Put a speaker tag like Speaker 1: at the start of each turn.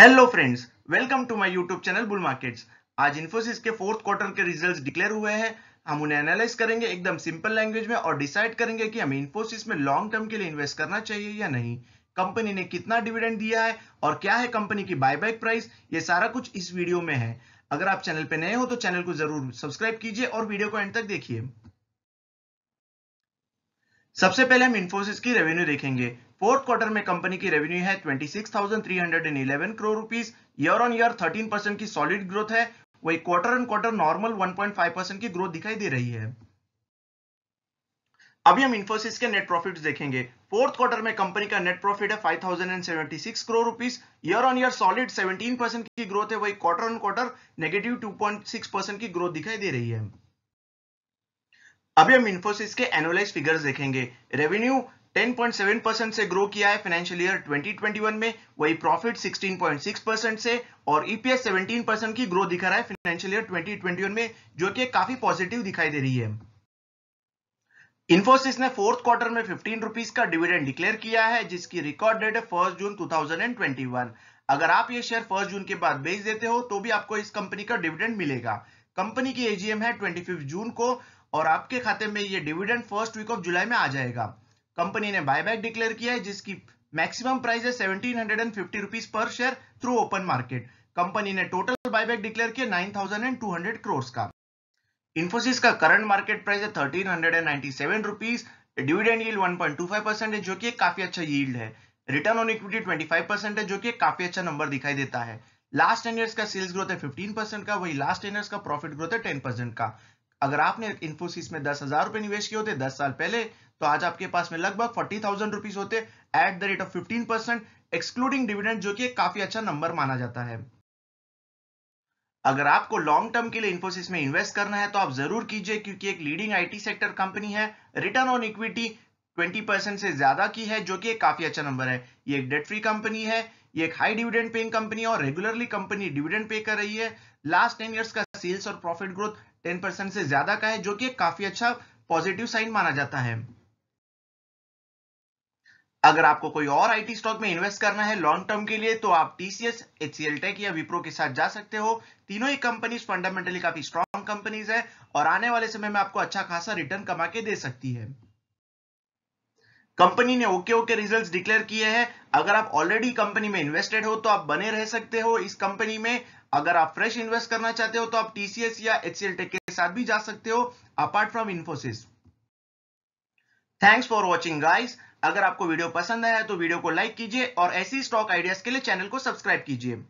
Speaker 1: hello friends welcome to my YouTube channel bull markets आज इन्फोसिस के fourth quarter के results declare हुए हैं हम उन्हें एनालाइज करेंगे एकदम सिंपल लैंग्वेज में और डिसाइड करेंगे कि हमें इन्फोसिस में लॉन्ग टर्म के लिए इन्वेस्ट करना चाहिए या नहीं कंपनी ने कितना डिविडेंड दिया है और क्या है कंपनी की बायबैक प्राइस ये सारा कुछ इस वीडियो में है अगर आप चैनल पर नए हो तो चैनल को जरूर सब्सक्राइब कीजिए और वीडियो को एंड तक देखिए सबसे पहले हम इन्फोसिस की रेवेन्यू देखेंगे फोर्थ क्वार्टर में कंपनी की रेवेन्यू है 26,311 crore rupees year on year 13 percent की सॉलिड ग्रोथ है वही quarter on quarter normal 1.5 percent की ग्रोथ दिखाई दे रही है अभी हम इन्फोसिस के नेट प्रॉफिट देखेंगे फोर्थ क्वार्टर में कंपनी का नेट प्रॉफिट है 5076 crore rupees year on year solid 17 percent की ग्रोथ है वही quarter on quarter negative 2.6 percent की ग्रोथ दिखाई दे रही है अभी हम इन्फोसिस के एनुअलाइज फिगर्स देखेंगे रेवेन्यू 10.7 परसेंट से ग्रो किया है फाइनेंशियल ईयर 2021 में वही प्रॉफिट 16.6 परसेंट से और ईपीएस 17 परसेंट की ग्रो दिखा रहा है फाइनेंशियल ईयर 2021 में जो कि काफी पॉजिटिव दिखाई दे रही है इन्फोसिस ने फोर्थ क्वार्टर में फिफ्टीन रुपीज का डिविडेंड डिक्लेयर किया है जिसकी रिकॉर्ड डेट है फर्स्ट जून 2021 अगर आप ये शेयर फर्स्ट जून के बाद बेच देते हो तो भी आपको इस कंपनी का डिविडेंड मिलेगा कंपनी की एजीएम है ट्वेंटी जून को और आपके खाते में ये dividend first week of July में आ जाएगा कंपनी ने बायबैक डिक्लेयर किया है जिसकी मैक्सिमम प्राइस है seventeen hundred and fifty rupees per share through open market company ने टोटल बायबैक डिक्लेयर किया nine thousand and two hundred crores का इन्फोसिस का करंट मार्केट प्राइस है thirteen hundred and ninety seven rupees dividend yield five percent है जो कि काफी अच्छा यील्ड है return on equity twenty five percent है जो कि काफी अच्छा नंबर दिखाई देता है लास्ट टेन ईयर्स का सेल्स ग्रोथ है फिफ्टीन परसेंट का वही लास्ट टेन ईयर्स का प्रॉफिट ग्रोथ है टेन परसेंट का अगर आपने इन्फोसिस में दस हजार रुपए निवेश किए होते दस साल पहले तो आज आपके पास में लगभग फोर्टी थाउजेंड रुपीज होते at the rate of fifteen percent excluding dividend जो कि काफी अच्छा नंबर माना जाता है अगर आपको लॉन्ग टर्म के लिए इन्फोसिस में इन्वेस्ट करना है तो आप जरूर कीजिए क्योंकि एक लीडिंग आईटी सेक्टर कंपनी है रिटर्न ऑन इक्विटी 20% से ज्यादा की है जो कि काफी अच्छा नंबर है ये एक डेट फ्री कंपनी है ये एक हाई डिविडेंड पेइंग कंपनी और रेगुलरली कंपनी डिविडेंड पे कर रही है लास्ट टेन ईयर्स का सेल्स और प्रॉफिट ग्रोथ टेन परसेंट से ज्यादा का है जो कि काफी अच्छा पॉजिटिव साइन माना जाता है अगर आपको कोई और आईटी स्टॉक में इन्वेस्ट करना है लॉन्ग टर्म के लिए तो आप टीसीएस एचसीएल टेक या विप्रो के साथ जा सकते हो तीनों ही कंपनीज फंडामेंटली काफी स्ट्रॉन्ग कंपनीज है और आने वाले समय में आपको अच्छा खासा रिटर्न कमा के दे सकती है कंपनी ने ओके ओके रिजल्ट्स डिक्लेयर किए हैं अगर आप ऑलरेडी कंपनी में इन्वेस्टेड हो तो आप बने रह सकते हो इस कंपनी में अगर आप फ्रेश इन्वेस्ट करना चाहते हो तो आप टीसीएस या एचसीएल टेक के साथ भी जा सकते हो apart from Infosys thanks for watching guys अगर आपको वीडियो पसंद आया तो वीडियो को लाइक कीजिए और ऐसी स्टॉक आइडियाज के लिए चैनल को सब्सक्राइब कीजिए